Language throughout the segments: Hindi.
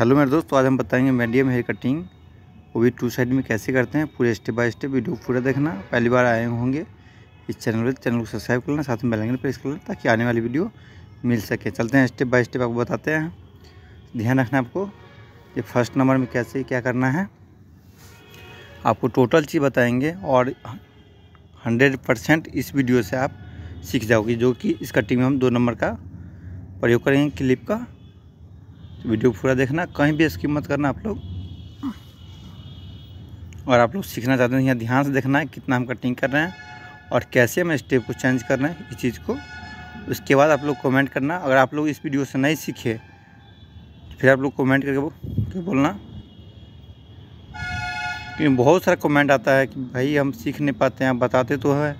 हेलो मेरे दोस्त आज हम बताएंगे मीडियम हेयर कटिंग वो भी टू साइड में कैसे करते हैं पूरे स्टेप बाय स्टेप वीडियो पूरा देखना पहली बार आए होंगे इस चैनल पर चैनल को सब्सक्राइब कर लेना साथ में बेलाइकन प्रेस कर लेना ताकि आने वाली वीडियो मिल सके चलते हैं स्टेप बाय स्टेप आपको बताते हैं ध्यान रखना आपको कि फर्स्ट नंबर में कैसे क्या करना है आपको टोटल चीज़ बताएँगे और हंड्रेड परसेंट इस वीडियो से आप सीख जाओगे जो कि इस कटिंग में हम दो नंबर का प्रयोग करेंगे क्लिप का वीडियो पूरा देखना कहीं भी इसकी मत करना आप लोग और आप लोग सीखना चाहते हैं यहाँ ध्यान से देखना है कितना हम कटिंग कर रहे हैं और कैसे हम स्टेप को चेंज कर रहे हैं इस चीज़ को उसके बाद आप लोग कमेंट करना अगर आप लोग इस वीडियो से नहीं सीखे तो फिर आप लोग कमेंट करके बोलना क्योंकि बहुत सारा कमेंट आता है कि भाई हम सीख नहीं पाते हैं आप बताते तो है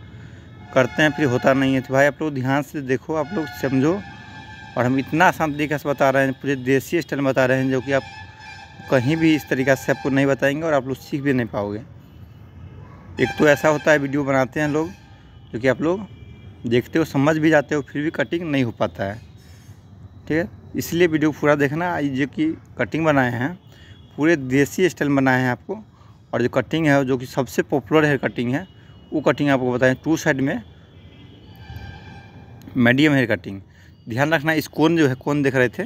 करते हैं फिर होता नहीं है तो भाई आप लोग ध्यान से देखो आप लोग समझो और हम इतना आसान तरीका से बता रहे हैं पूरे देसी स्टाइल बता रहे हैं जो कि आप कहीं भी इस तरीका से आपको नहीं बताएंगे और आप लोग सीख भी नहीं पाओगे एक तो ऐसा होता है वीडियो बनाते हैं लोग जो कि आप लोग देखते हो समझ भी जाते हो फिर भी कटिंग नहीं हो पाता है ठीक है इसलिए वीडियो पूरा देखना जो कि कटिंग बनाए हैं पूरे देसी स्टाइल बनाए हैं आपको और जो कटिंग है जो कि सबसे पॉपुलर हेयर कटिंग है वो कटिंग आपको बताएँ टू साइड में मीडियम हेयर कटिंग ध्यान रखना इस कोन जो है कोन देख रहे थे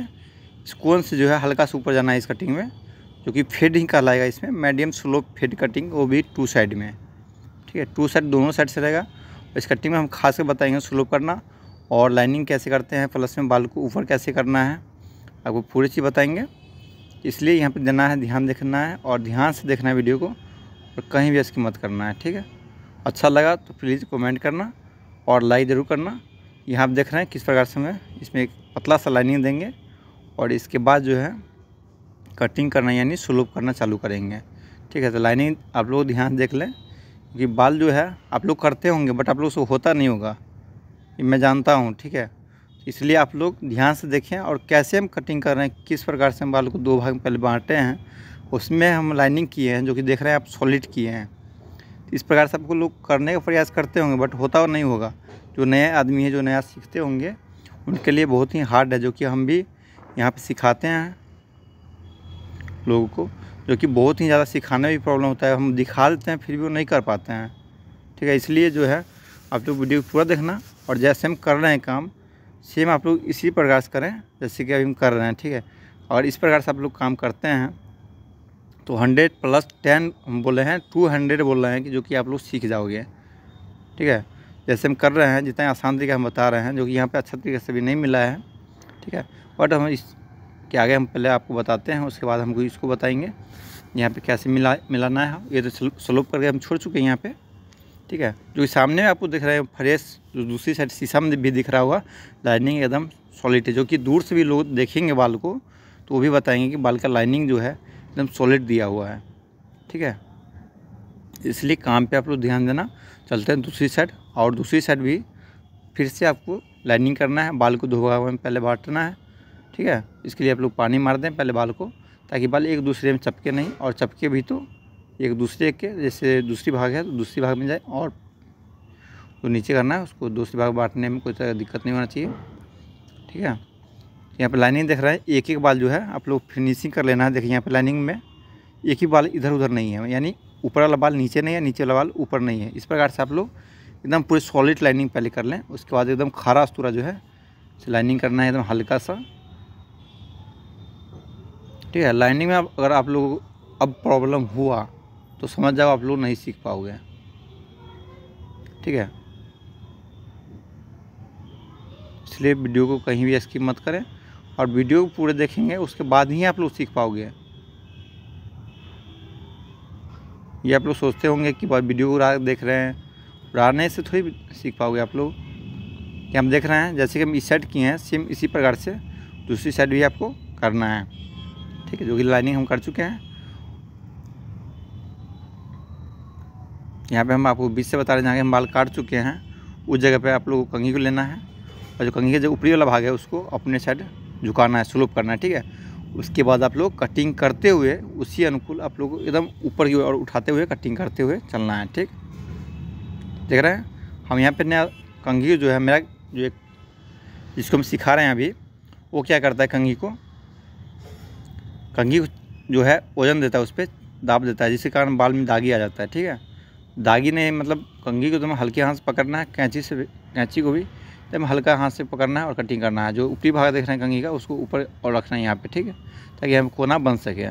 इस कोन से जो है हल्का सा ऊपर जाना है इस कटिंग में जो कि फेड ही कहलाएगा इसमें मीडियम स्लो फेड कटिंग वो भी टू साइड में ठीक है टू साइड दोनों साइड से रहेगा इस कटिंग में हम खास कर बताएंगे स्लोप करना और लाइनिंग कैसे करते हैं प्लस में बाल को ऊपर कैसे करना है आपको पूरी चीज़ बताएंगे इसलिए यहाँ पर देना है ध्यान देखना है और ध्यान से देखना है वीडियो को और कहीं भी इसकी मत करना है ठीक है अच्छा लगा तो प्लीज़ कमेंट करना और लाइक ज़रूर करना यहाँ आप देख रहे हैं किस प्रकार से हमें इसमें एक पतला सा लाइनिंग देंगे और इसके बाद जो है कटिंग करना यानी स्लोप करना चालू करेंगे ठीक है तो लाइनिंग आप लोग ध्यान देख लें क्योंकि बाल जो है आप लोग करते होंगे बट आप लोग उसको होता नहीं होगा मैं जानता हूँ ठीक है इसलिए आप लोग ध्यान से देखें और कैसे हम कटिंग कर रहे हैं किस प्रकार से हम बाल को दो भाग में पहले बांटे हैं उसमें हम लाइनिंग किए हैं जो कि देख रहे हैं आप सॉलिड किए हैं इस प्रकार से आपको लोग करने का प्रयास करते होंगे बट होता और नहीं होगा जो नए आदमी हैं जो नया सीखते होंगे उनके लिए बहुत ही हार्ड है जो कि हम भी यहाँ पर सिखाते हैं लोगों को जो कि बहुत ही ज़्यादा सिखाने में भी प्रॉब्लम होता है हम दिखा देते हैं फिर भी वो नहीं कर पाते हैं ठीक है इसलिए जो है आप लोग वीडियो पूरा देखना और जैसे हम कर रहे हैं काम सेम आप लोग इसी प्रकार से करें जैसे कि अभी हम कर रहे हैं ठीक है और इस प्रकार से आप लोग काम करते हैं तो हंड्रेड प्लस टेन हम बोले हैं टू हंड्रेड बोल रहे हैं कि जो कि आप लोग सीख जाओगे ठीक है जैसे हम कर रहे हैं जितना आसान तरीके हम बता रहे हैं जो कि यहाँ पे अच्छा तरीके से भी नहीं मिला है ठीक है बट हम इस के आगे हम पहले आपको बताते हैं उसके बाद हम इसको बताएंगे यहाँ पे कैसे मिला मिलाना है ये तो स्लोप करके हम छोड़ चुके हैं यहाँ पर ठीक है जो कि सामने में आपको दिख रहा है फ्रेश जो दूसरी साइड शीशा में भी दिख रहा होगा लाइनिंग एकदम सॉलिड है जो कि दूर से भी लोग देखेंगे बाल को तो वो भी बताएंगे कि बाल का लाइनिंग जो है एकदम सॉलिड दिया हुआ है ठीक है इसलिए काम पे आप लोग ध्यान देना चलते हैं दूसरी साइड और दूसरी साइड भी फिर से आपको लाइनिंग करना है बाल को धोगा हुआ में पहले बांटना है ठीक है इसके लिए आप लोग पानी मार दें पहले बाल को ताकि बाल एक दूसरे में चपके नहीं और चपके भी तो एक दूसरे के जैसे दूसरी भाग है तो दूसरी भाग में जाए और तो नीचे करना है उसको दूसरी भाग बांटने में कोई तरह दिक्कत नहीं होना चाहिए ठीक है यहाँ पे लाइनिंग देख रहे हैं एक एक बाल जो है आप लोग फिनिशिंग कर लेना है देखिए यहाँ पे लाइनिंग में एक ही बाल इधर उधर नहीं है यानी ऊपर वाला बाल नीचे नहीं है नीचे वाला बाल ऊपर नहीं है इस प्रकार से आप लोग एकदम पूरे सॉलिड लाइनिंग पहले कर लें उसके बाद एकदम खारा अस्तूरा जो है लाइनिंग करना है एकदम हल्का सा ठीक है लाइनिंग में अगर आप लोग अब प्रॉब्लम हुआ तो समझ जाओ आप लोग नहीं सीख पाओगे ठीक है इसलिए वीडियो को कहीं भी स्किप मत करें और वीडियो पूरे देखेंगे उसके बाद ही आप लोग सीख पाओगे ये आप लोग सोचते होंगे कि वीडियो उड़ा देख रहे हैं उड़ाने से थोड़ी सीख पाओगे आप लोग कि हम देख रहे हैं जैसे कि हम इस साइड किए हैं सेम इसी प्रकार से दूसरी साइड भी आपको करना है ठीक है जो कि लाइनिंग हम कर चुके हैं यहाँ पे हम आपको बीच से बता रहे हैं जहाँ के हम बाल काट चुके हैं उस जगह पे आप लोग को कंघी को लेना है और जो कंघी का जो ऊपरी वाला भाग है उसको अपने साइड झुकाना है स्लोप करना है ठीक है उसके बाद आप लोग कटिंग करते हुए उसी अनुकूल आप लोग एकदम ऊपर की ओर उठाते हुए कटिंग करते हुए चलना है ठीक देख रहे हैं हम यहाँ पे नया कंघी जो है मेरा जो एक जिसको हम सिखा रहे हैं अभी वो क्या करता है कंघी को कंघी जो है वजन देता है उस पर दाब देता है जिसके कारण बाल में दागी आ जाता है ठीक है दागी ने मतलब कंघी को तो हल्के हाथ से पकड़ना है कैंची से भी कैंची को भी एकदम हल्का हाथ से पकड़ना है और कटिंग करना है जो ऊपरी भाग देख रहे हैं कंगी का उसको ऊपर और रखना है यहाँ पे ठीक है ताकि हम कोना बन सके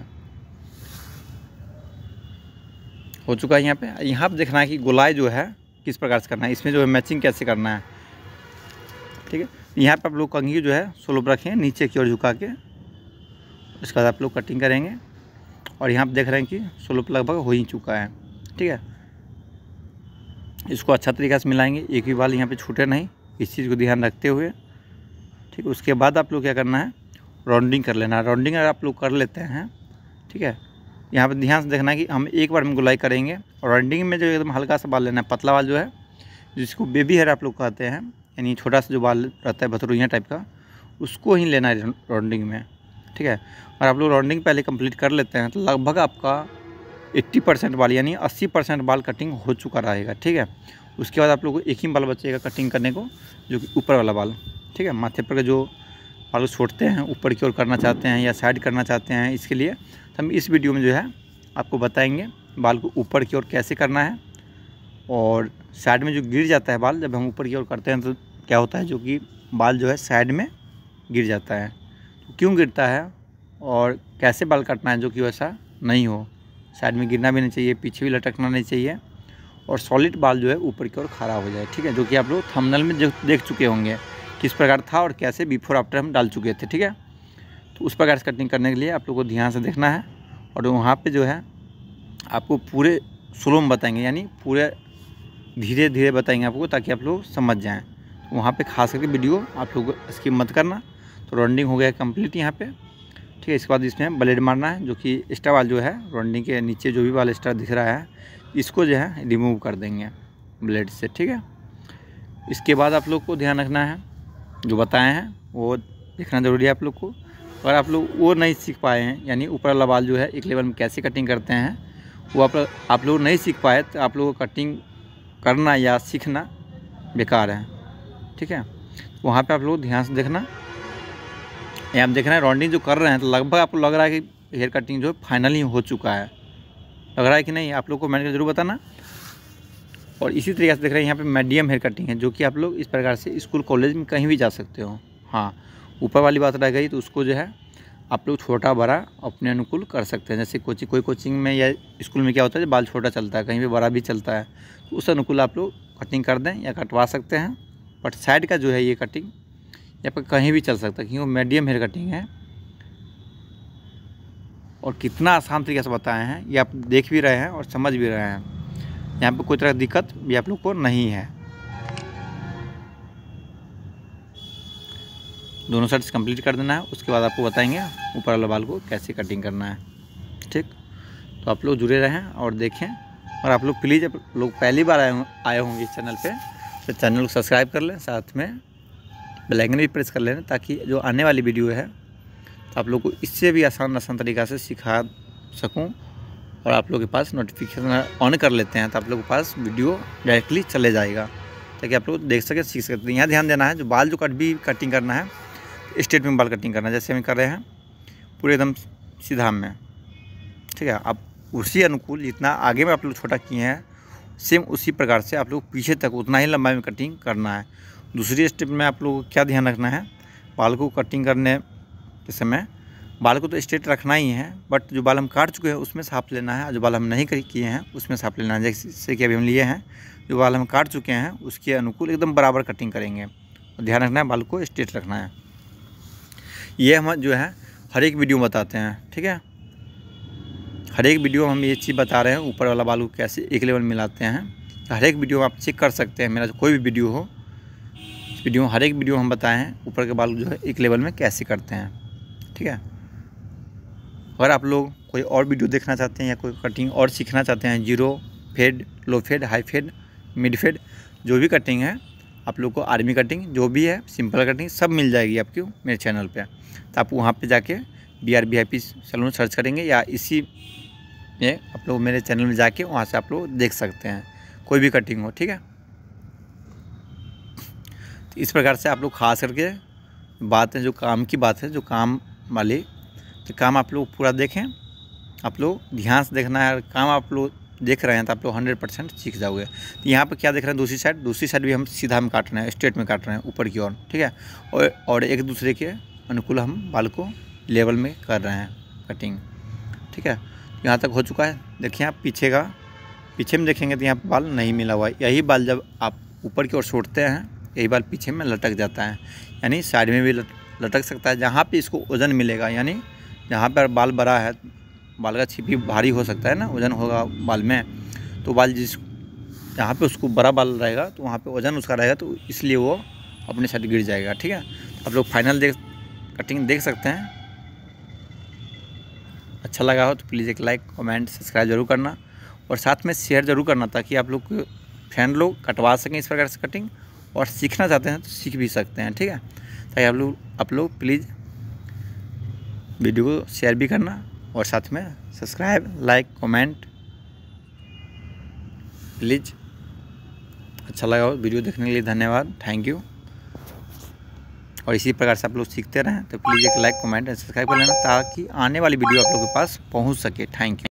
हो चुका है यहाँ पे यहाँ पर देखना है कि गोलाई जो है किस प्रकार से करना है इसमें जो है मैचिंग कैसे करना है ठीक है यहाँ पर आप लोग कंघी जो है स्लोप रखें नीचे की ओर झुका के उसके बाद आप लोग कटिंग करेंगे और यहाँ पर देख रहे हैं कि स्लोप लगभग हो ही चुका है ठीक है इसको अच्छा तरीके से मिलाएंगे एक ही बाल यहाँ पे छूटे नहीं इस चीज़ को ध्यान रखते हुए ठीक उसके बाद आप लोग क्या करना है राउंडिंग कर लेना राउंडिंग अगर आप लोग कर लेते हैं ठीक है यहाँ पर ध्यान से देखना है कि हम एक बार में गुलाई करेंगे और राउंडिंग में जो एकदम हल्का सा बाल लेना है पतला बाल जो है जिसको बेबी हेयर आप लोग कहते हैं यानी छोटा सा जो बाल रहता है भतरुइया टाइप का उसको ही लेना है राउंडिंग में ठीक है और आप लोग राउंडिंग पहले कंप्लीट कर लेते हैं तो लगभग आपका 80 परसेंट बाल यानी 80 परसेंट बाल कटिंग हो चुका रहेगा ठीक है उसके बाद आप लोग को एक ही बाल बचेगा कटिंग करने को जो कि ऊपर वाला बाल ठीक है माथे पर जो बाल छोड़ते हैं ऊपर की ओर करना चाहते हैं या साइड करना चाहते हैं इसके लिए तो हम इस वीडियो में जो है आपको बताएंगे बाल को ऊपर की ओर कैसे करना है और साइड में जो गिर जाता है बाल जब हम ऊपर की ओर करते हैं तो क्या होता है जो कि बाल जो है साइड में गिर जाता है तो क्यों गिरता है और कैसे बाल काटना है जो कि वैसा नहीं हो साइड में गिरना भी नहीं चाहिए पीछे भी लटकना नहीं चाहिए और सॉलिड बाल जो है ऊपर की ओर खड़ा हो जाए ठीक है जो कि आप लोग थमनल में देख चुके होंगे किस प्रकार था और कैसे बिफोर आफ्टर हम डाल चुके थे ठीक है तो उस प्रकार से कटिंग करने के लिए आप लोग को ध्यान से देखना है और वहाँ पर जो है आपको पूरे स्लो में बताएंगे यानी पूरे धीरे धीरे बताएंगे आपको ताकि आप लोग समझ जाएँ तो वहाँ पर खास करके वीडियो आप लोग स्किप मत करना तो राउंडिंग हो गया कम्प्लीट यहाँ पर ठीक है इसके बाद इसमें ब्लेड मारना है जो कि एक्स्ट्रा वाल जो है राउंडिंग के नीचे जो भी वाल एक्स्ट्रा दिख रहा है इसको जो है रिमूव कर देंगे ब्लेड से ठीक है इसके बाद आप लोग को ध्यान रखना है जो बताए हैं वो देखना ज़रूरी है आप लोग को और आप लोग वो नहीं सीख पाए हैं यानी ऊपर वाला बाल जो है एक लेवल में कैसे कटिंग करते हैं वो आप आप लोग नहीं सीख पाए तो आप लोग को कटिंग करना या सीखना बेकार है ठीक है वहाँ पे आप लोग ध्यान से देखना या आप देख रहे हैं राउंडिंग जो कर रहे हैं तो लगभग आपको लग रहा है कि हेयर कटिंग जो है फाइनली हो चुका है लग रहा है कि नहीं आप लोग को कमेंट जरूर बताना और इसी तरीके से देख रहे हैं यहाँ पे मीडियम हेयर कटिंग है जो कि आप लोग इस प्रकार से स्कूल कॉलेज में कहीं भी जा सकते हो हाँ ऊपर वाली बात रह गई तो उसको जो है आप लोग छोटा बड़ा अपने अनुकूल कर सकते हैं जैसे कोचिंग कोई कोचिंग में या स्कूल में क्या होता है बाल छोटा चलता है कहीं भी बड़ा भी चलता है तो उस अनुकूल आप लोग कटिंग कर दें या कटवा सकते हैं बट साइड का जो है ये कटिंग या पर कहीं भी चल सकता है क्योंकि मीडियम हेयर कटिंग है और कितना आसान तरीके से बताए हैं ये आप देख भी रहे हैं और समझ भी रहे हैं यहाँ पर कोई तरह की दिक्कत भी आप लोग को नहीं है दोनों साइड्स कंप्लीट कर देना है उसके बाद आपको बताएंगे ऊपर वाला बाल को कैसे कटिंग करना है ठीक तो आप लोग जुड़े रहें और देखें और आप लोग प्लीज़ आप लोग पहली बार आए आए होंगे इस चैनल पे तो चैनल को सब्सक्राइब कर लें साथ में बेलाइकन भी प्रेस कर लें ताकि जो आने वाली वीडियो है आप लोग को इससे भी आसान आसान तरीका से सिखा सकूँ और आप लोग के पास नोटिफिकेशन ऑन कर लेते हैं तो आप लोग के पास वीडियो डायरेक्टली चले जाएगा ताकि आप लोग देख सकें सीख सकते हैं तो यहाँ ध्यान देना है जो बाल जो कट भी कटिंग करना है स्ट्रेट में बाल कटिंग करना है जैसे हम कर रहे हैं पूरे एकदम सीधा में ठीक है आप उसी अनुकूल जितना आगे में आप लोग छोटा किए हैं सेम उसी प्रकार से आप लोग पीछे तक उतना ही लंबाई में कटिंग करना है दूसरी स्टेप में आप लोग क्या ध्यान रखना है बाल को कटिंग करने जैसे मैं बाल को तो स्ट्रेट रखना ही है बट जो बाल हम काट चुके हैं उसमें साफ लेना है जो बाल हम नहीं किए हैं उसमें साफ लेना है जैसे कि अभी हम लिए हैं जो बाल हम काट चुके हैं उसके अनुकूल एकदम बराबर कटिंग करेंगे और तो ध्यान रखना है बाल को स्ट्रेट रखना है ये हम जो है हर एक वीडियो बताते हैं ठीक है हर एक वीडियो हम ये चीज़ बता रहे हैं ऊपर वाला बाल को कैसे एक लेवल मिलाते हैं हर एक वीडियो आप चेक कर सकते हैं मेरा कोई भी वीडियो हो वीडियो हर एक वीडियो हम बताएं ऊपर के बाल जो है एक लेवल में कैसे करते हैं ठीक है अगर आप लोग कोई और वीडियो देखना चाहते हैं या कोई कटिंग और सीखना चाहते हैं zero fade low fade high fade mid fade जो भी कटिंग है आप लोग को आर्मी कटिंग जो भी है सिंपल कटिंग सब मिल जाएगी आपकी मेरे चैनल पे तो आप वहाँ पे जाके B R V I P salon search करेंगे या इसी में आप लोग मेरे चैनल में जाके वहाँ से आप लोग देख सकते हैं कोई भी कटिंग हो ठीक है तो इस प्रकार से आप लोग खास करके बात है जो काम की बात है जो काम वाले तो काम आप लोग पूरा देखें आप लोग ध्यान से देखना है काम आप लोग देख रहे हैं तो आप लोग हंड्रेड परसेंट सीख जाओगे तो यहाँ पर क्या देख रहे हैं दूसरी साइड दूसरी साइड भी हम सीधा हम काट रहे हैं स्ट्रेट में काट रहे हैं ऊपर की ओर ठीक है और और एक दूसरे के अनुकूल हम बाल को लेवल में कर रहे हैं कटिंग ठीक है यहाँ तक हो चुका है देखिए आप पीछे का पीछे में देखेंगे तो यहाँ पर बाल नहीं मिला हुआ है यही बाल जब आप ऊपर की ओर छोड़ते हैं यही बाल पीछे में लटक जाता है यानी साइड में भी लट लटक सकता है जहाँ पे इसको वज़न मिलेगा यानी जहाँ पर बाल बड़ा है बाल का छिपी भारी हो सकता है ना वज़न होगा बाल में तो बाल जिस जहाँ पे उसको बड़ा बाल रहेगा तो वहाँ पे वज़न उसका रहेगा तो इसलिए वो अपने साइड गिर जाएगा ठीक है आप लोग फाइनल देख कटिंग देख सकते हैं अच्छा लगा हो तो प्लीज़ एक लाइक कमेंट सब्सक्राइब जरूर करना और साथ में शेयर जरूर करना ताकि आप लोग फ्रेंड लोग कटवा सकें इस प्रकार से कटिंग और सीखना चाहते हैं तो सीख भी सकते हैं ठीक है ताकि आप लोग आप लोग प्लीज़ वीडियो को शेयर भी करना और साथ में सब्सक्राइब लाइक कमेंट प्लीज़ अच्छा लगा हो वीडियो देखने के लिए धन्यवाद थैंक यू और इसी प्रकार से आप लोग सीखते रहें तो प्लीज़ एक लाइक कमेंट एंड सब्सक्राइब कर लेना ताकि आने वाली वीडियो आप लोगों के पास पहुंच सके थैंक यू